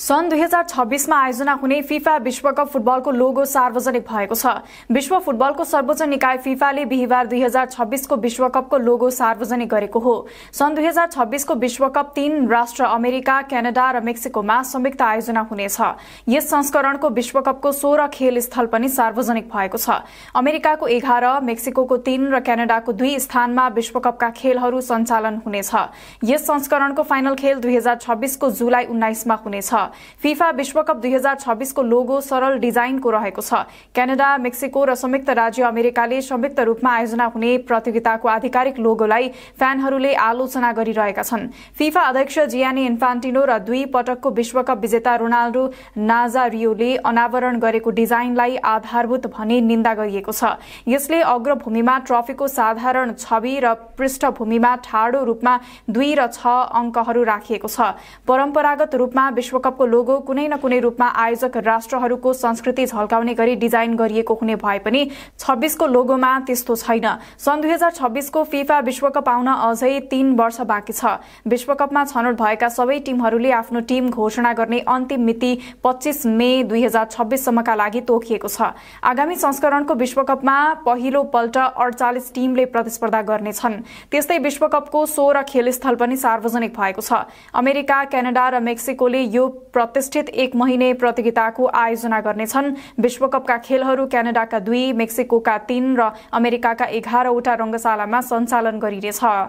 सन् दुई हजार छब्बिसमा आयोजना हुने फिफा विश्वकप फुटबलको लोगो सार्वजनिक भएको छ विश्व फुटबलको सर्वोच्च निकाय फिफाले बिहिबार दुई हजार छब्बिसको विश्वकपको लोगो सार्वजनिक गरेको हो सन् दुई हजार छब्बिसको विश्वकप तीन राष्ट्र अमेरिका क्यानाडा र मेक्सिकोमा संयुक्त आयोजना हुनेछ यस संस्करणको विश्वकपको सोह्र खेल स्थल पनि सार्वजनिक भएको छ अमेरिकाको एघार मेक्सिको तीन र क्यानाडाको दुई स्थानमा विश्वकपका खेलहरू सञ्चालन हुनेछ यस संस्करणको फाइनल खेल दुई हजार छब्बिसको जुलाई उन्नाइसमा हुनेछ फिफा विश्वकप दुई हजार छब्बीसको लोगो सरल डिजाइनको रहेको छ क्यानाडा मेक्सिको र संयुक्त राज्य अमेरिकाले संयुक्त रूपमा आयोजना हुने प्रतियोगिताको आधिकारिक लोगोलाई फ्यानहरूले आलोचना गरिरहेका छन् फिफा अध्यक्ष जियानी इन्फान्टिनो र दुई पटकको विश्वकप विजेता रोनाल्डो नाजारियोले अनावरण गरेको डिजाइनलाई आधारभूत भने निन्दा गरिएको छ यसले अग्रभूमिमा ट्रफीको साधारण छवि र पृष्ठभूमिमा ठाडो रूपमा दुई र छ अङ्कहरू राखिएको छ परम्परागत रूपमा विश्वकप को लोगो कुनै न कुनै रूपमा आयोजक राष्ट्रहरूको संस्कृति झल्काउने गरी डिजाइन गरिएको हुने भए पनि छब्बीसको लोगोमा त्यस्तो छैन सन् दुई हजार छब्बीसको फिफा विश्वकप आउन अझै तीन वर्ष बाँकी छ विश्वकपमा छनौट भएका सबै टीमहरूले आफ्नो टीम घोषणा गर्ने अन्तिम मिति पच्चीस मे दुई हजार छब्बीससम्मका लागि तोकिएको छ आगामी संस्करणको विश्वकपमा पहिलो पल्ट अडचालिस टीमले प्रतिस्पर्धा गर्नेछन् त्यस्तै विश्वकपको सोह्र खेलस्थल पनि सार्वजनिक भएको छ अमेरिका क्यानाडा र मेक्सिकोले यो प्रतिष्ठित एक महिने प्रतियोगिताको आयोजना गर्नेछन् विश्वकपका खेलहरू क्यानाडाका दुई मेक्सिकोका तीन र अमेरिकाका एघारवटा रंगशालामा सञ्चालन गरिनेछ